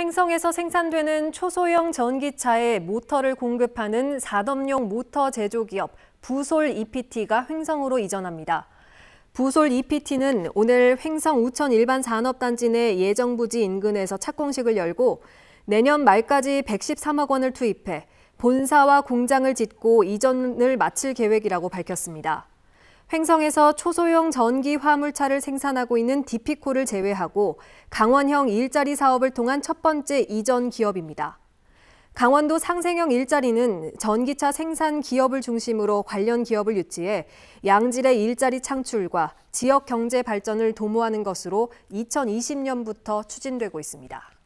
횡성에서 생산되는 초소형 전기차에 모터를 공급하는 사덤용 모터 제조기업 부솔 EPT가 횡성으로 이전합니다. 부솔 EPT는 오늘 횡성 우천 일반 산업단지 내 예정부지 인근에서 착공식을 열고 내년 말까지 113억 원을 투입해 본사와 공장을 짓고 이전을 마칠 계획이라고 밝혔습니다. 횡성에서 초소형 전기 화물차를 생산하고 있는 디피코를 제외하고 강원형 일자리 사업을 통한 첫 번째 이전 기업입니다. 강원도 상생형 일자리는 전기차 생산 기업을 중심으로 관련 기업을 유치해 양질의 일자리 창출과 지역 경제 발전을 도모하는 것으로 2020년부터 추진되고 있습니다.